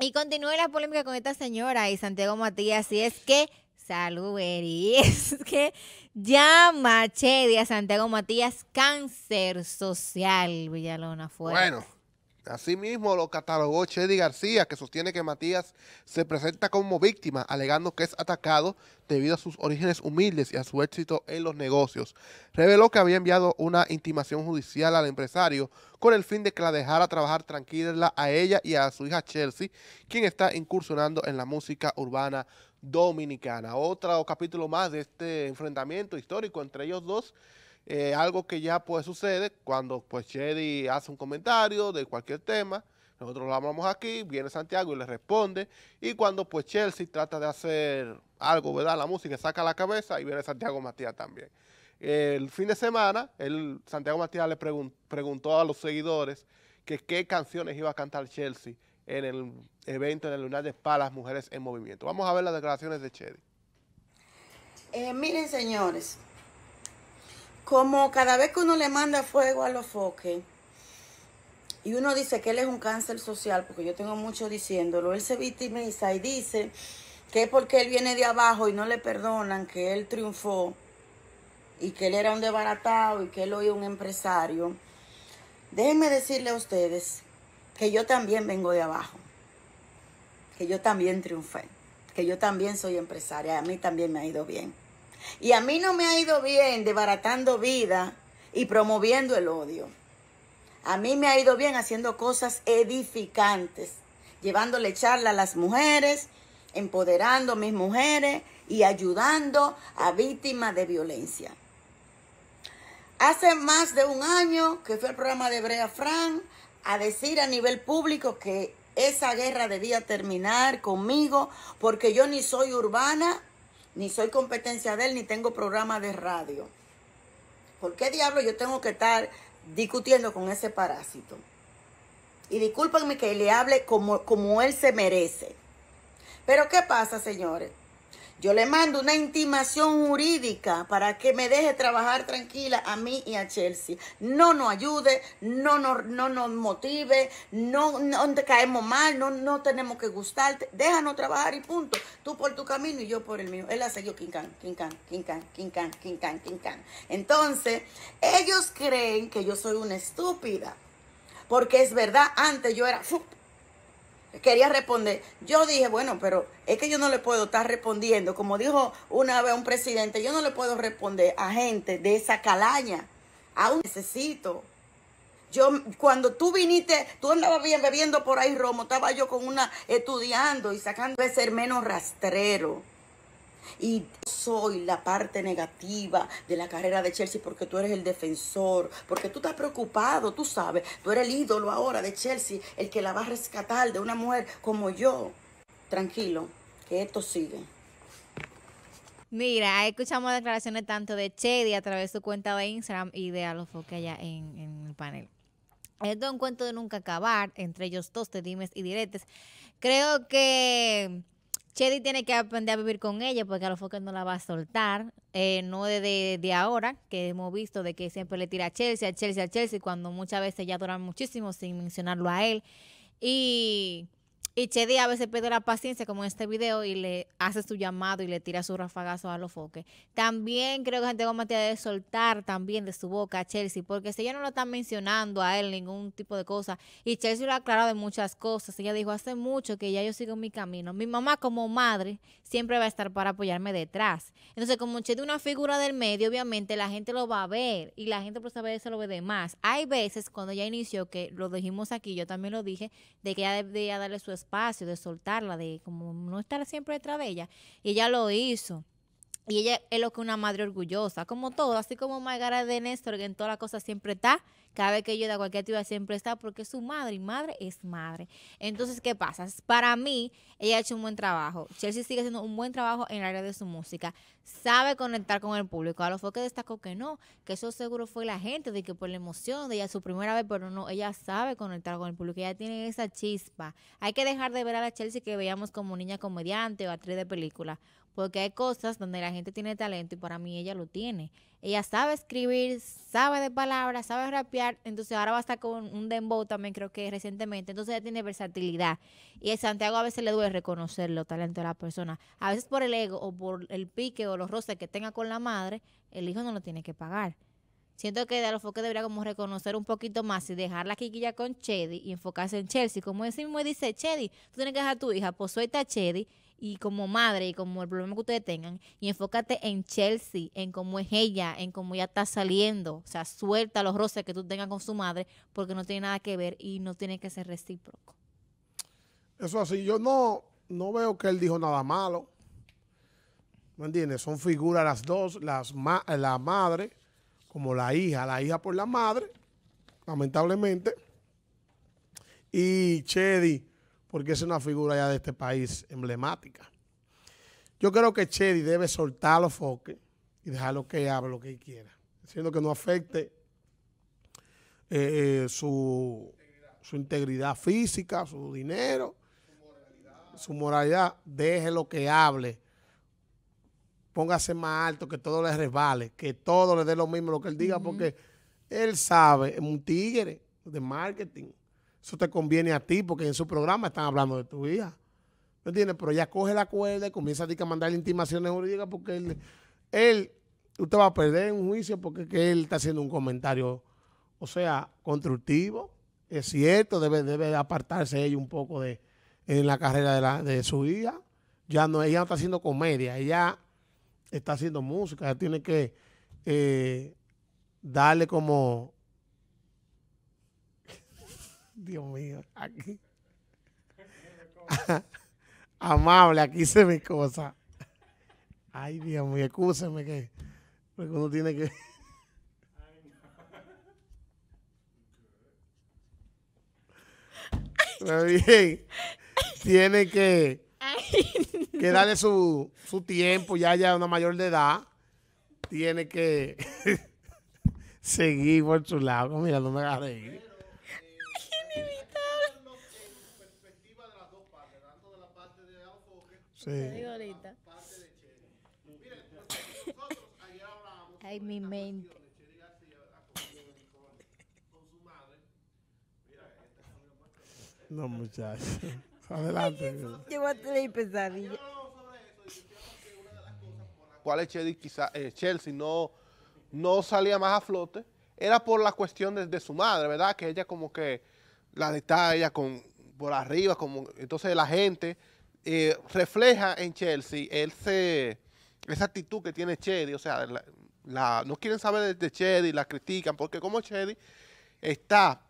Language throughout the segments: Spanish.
Y continúe la polémica con esta señora y Santiago Matías, y es que, salud, y es que llama Chedi a Santiago Matías cáncer social, Villalona, fuera. Bueno, Asimismo, lo catalogó Chedi García, que sostiene que Matías se presenta como víctima, alegando que es atacado debido a sus orígenes humildes y a su éxito en los negocios. Reveló que había enviado una intimación judicial al empresario con el fin de que la dejara trabajar tranquila a ella y a su hija Chelsea, quien está incursionando en la música urbana dominicana. Otro capítulo más de este enfrentamiento histórico entre ellos dos eh, algo que ya puede sucede cuando pues Chedi hace un comentario de cualquier tema, nosotros lo hablamos aquí, viene Santiago y le responde, y cuando pues Chelsea trata de hacer algo, ¿verdad? La música saca la cabeza y viene Santiago Matías también. El fin de semana, el Santiago Matías le preguntó a los seguidores que qué canciones iba a cantar Chelsea en el evento en el Lunar de las mujeres en movimiento. Vamos a ver las declaraciones de Chedi. Eh, miren, señores, como cada vez que uno le manda fuego a los foques, y uno dice que él es un cáncer social, porque yo tengo mucho diciéndolo, él se victimiza y dice que es porque él viene de abajo y no le perdonan que él triunfó y que él era un desbaratado y que él hoy es un empresario. Déjenme decirle a ustedes que yo también vengo de abajo, que yo también triunfé, que yo también soy empresaria, a mí también me ha ido bien. Y a mí no me ha ido bien debaratando vida y promoviendo el odio. A mí me ha ido bien haciendo cosas edificantes, llevándole charla a las mujeres, empoderando a mis mujeres y ayudando a víctimas de violencia. Hace más de un año que fue el programa de Brea Fran a decir a nivel público que esa guerra debía terminar conmigo porque yo ni soy urbana ni soy competencia de él, ni tengo programa de radio. ¿Por qué diablo yo tengo que estar discutiendo con ese parásito? Y discúlpenme que le hable como, como él se merece. Pero ¿qué pasa, señores? Yo le mando una intimación jurídica para que me deje trabajar tranquila a mí y a Chelsea. No nos ayude, no nos, no nos motive, no, no te caemos mal, no, no tenemos que gustarte. Déjanos trabajar y punto. Tú por tu camino y yo por el mío. Él hace yo quincan, quincán, quincán, quincán, quincán, quincán. Entonces, ellos creen que yo soy una estúpida. Porque es verdad, antes yo era quería responder. Yo dije, bueno, pero es que yo no le puedo estar respondiendo. Como dijo una vez un presidente, yo no le puedo responder a gente de esa calaña. Aún necesito. Yo, cuando tú viniste, tú andabas bien bebiendo por ahí romo, estaba yo con una estudiando y sacando de ser menos rastrero. Y soy la parte negativa de la carrera de Chelsea porque tú eres el defensor, porque tú estás preocupado, tú sabes, tú eres el ídolo ahora de Chelsea, el que la va a rescatar de una mujer como yo. Tranquilo, que esto sigue. Mira, escuchamos declaraciones tanto de Chedi a través de su cuenta de Instagram y de Alofoque que allá en, el panel. Esto es un cuento de nunca acabar entre ellos dos te dimes y diretes. Creo que Chedi tiene que aprender a vivir con ella porque a lo foco no la va a soltar. Eh, no de, ahora, que hemos visto de que siempre le tira a Chelsea, a Chelsea, a Chelsea, cuando muchas veces ya duran muchísimo sin mencionarlo a él. Y y Chedi a veces pierde la paciencia, como en este video, y le hace su llamado y le tira su rafagazo a los foques. También creo que gente como Matías debe soltar también de su boca a Chelsea, porque si ella no lo está mencionando a él ningún tipo de cosa, y Chelsea lo ha aclarado de muchas cosas, ella dijo hace mucho que ya yo sigo mi camino. Mi mamá como madre siempre va a estar para apoyarme detrás. Entonces, como Chedi es una figura del medio, obviamente la gente lo va a ver y la gente por saber eso lo ve de más. Hay veces cuando ya inició, que lo dijimos aquí, yo también lo dije, de que ella debía darle su espacio, de soltarla, de como no estar siempre detrás de ella. Y ella lo hizo. Y ella es lo que una madre orgullosa, como todo, así como Margaret de Néstor, que en toda la cosa siempre está cada vez que yo da cualquier actividad siempre está porque es su madre y madre es madre. Entonces, ¿qué pasa? Para mí, ella ha hecho un buen trabajo. Chelsea sigue haciendo un buen trabajo en el área de su música. Sabe conectar con el público. A lo fue que destacó que no, que eso seguro fue la gente, de que por la emoción de ella su primera vez, pero no, ella sabe conectar con el público. Ella tiene esa chispa. Hay que dejar de ver a la Chelsea que veíamos como niña comediante o actriz de película porque hay cosas donde la gente tiene talento y para mí ella lo tiene. Ella sabe escribir, sabe de palabras, sabe rapear, entonces ahora va a estar con un dembow también creo que recientemente, entonces ella tiene versatilidad. Y a Santiago a veces le duele reconocer los talento de la persona, a veces por el ego o por el pique o los roces que tenga con la madre, el hijo no lo tiene que pagar. Siento que de los que debería como reconocer un poquito más y dejar la chiquilla con Chedi y enfocarse en Chelsea. Como ese mismo dice Chedi, tú tienes que dejar a tu hija, pues suelta a Chedi y como madre y como el problema que ustedes tengan y enfócate en Chelsea, en cómo es ella, en cómo ya está saliendo. O sea, suelta los roces que tú tengas con su madre porque no tiene nada que ver y no tiene que ser recíproco. Eso así, yo no, no veo que él dijo nada malo. ¿Me entiendes? Son figuras las dos, las la madre como la hija, la hija por la madre, lamentablemente. Y Chedi porque es una figura ya de este país emblemática. Yo creo que Chedi debe soltar los foques y lo que hable lo que quiera, siendo que no afecte eh, eh, su, integridad. física, su dinero, su moralidad. Deje lo que hable. Póngase más alto, que todo le resbale, que todo le dé lo mismo lo que él diga, porque él sabe, es un tigre de marketing. Eso te conviene a ti porque en su programa están hablando de tu hija. ¿Me entiendes? Pero ella coge la cuerda y comienza a, mandarle intimaciones jurídicas porque él, usted va a perder un juicio porque él está haciendo un comentario, o sea, constructivo. Es cierto, debe, debe apartarse ella un poco de en la carrera de, su hija. Ya no, ella no está haciendo comedia, ella está haciendo música, ella tiene que eh, darle como Dios mío, aquí. Amable, aquí se me cosa. Ay, Dios mío, excúsenme que uno tiene que. bien, tiene que, que darle su, su tiempo, ya ya una mayor de edad, tiene que seguir por su lado. Mira, no me agarré. Sí. ahorita. Ay, mi mente. No, muchachos. Adelante. Yo voy a tener pesadilla. ¿Cuál es Chedi? Quizá, eh, Chelsea no, no salía más a flote. Era por la cuestión de, su madre, ¿verdad? Que ella como que la detalla ella con, por arriba. como Entonces la gente eh, refleja en Chelsea esa actitud que tiene Chedi. O sea, la, no quieren saber de, Chedi, la critican, porque como Chedi está,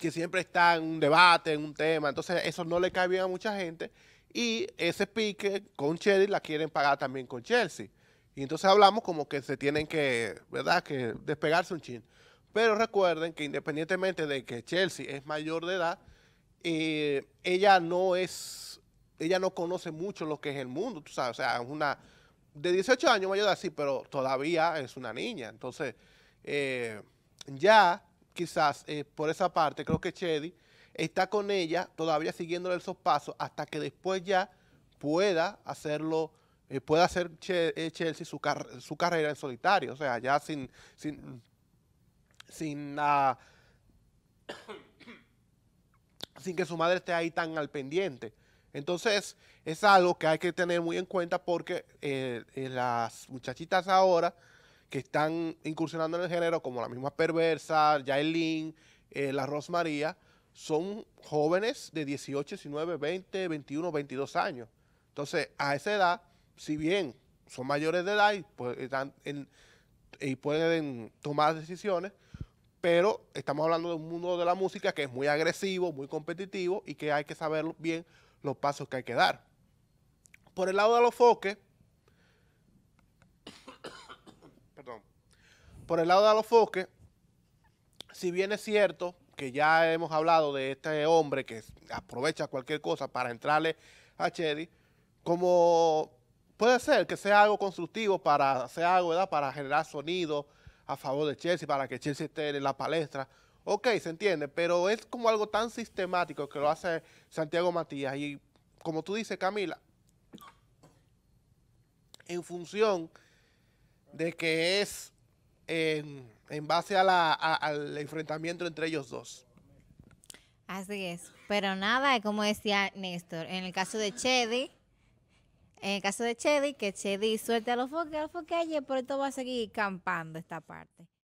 que siempre está en un debate, en un tema, entonces eso no le cae bien a mucha gente. Y ese pique con Chedi la quieren pagar también con Chelsea. Y entonces hablamos como que se tienen que, ¿verdad?, que despegarse un chin. Pero recuerden que independientemente de que Chelsea es mayor de edad, eh, ella no es ella no conoce mucho lo que es el mundo, tú sabes, o sea, es una, de 18 años mayor así, pero todavía es una niña, entonces, eh, ya quizás eh, por esa parte creo que Chedi está con ella todavía siguiéndole esos pasos hasta que después ya pueda hacerlo, eh, pueda hacer Chelsea su, su, carrera en solitario, o sea, ya sin, sin, sin, ah, sin que su madre esté ahí tan al pendiente. Entonces, es algo que hay que tener muy en cuenta porque eh, eh, las muchachitas ahora que están incursionando en el género, como la misma Perversa, Yailin, eh, la Rosmaría, son jóvenes de 18, 19, 20, 21, 22 años. Entonces, a esa edad, si bien son mayores de edad pues, están y pueden tomar decisiones, pero estamos hablando de un mundo de la música que es muy agresivo, muy competitivo y que hay que saberlo bien los pasos que hay que dar. Por el lado de los foques, por el lado de los si bien es cierto que ya hemos hablado de este hombre que aprovecha cualquier cosa para entrarle a Chedi, como puede ser que sea algo constructivo para hacer algo, Para generar sonido a favor de Chelsea, para que Chelsea esté en la palestra, Ok, se entiende, pero es como algo tan sistemático que lo hace Santiago Matías. Y como tú dices, Camila, en función de que es en, base al enfrentamiento entre ellos dos. Así es. Pero nada, como decía Néstor, en el caso de Chedi, en el caso de Chedi, que Chedi suelte a los foques, a los foques, pero esto va a seguir campando esta parte.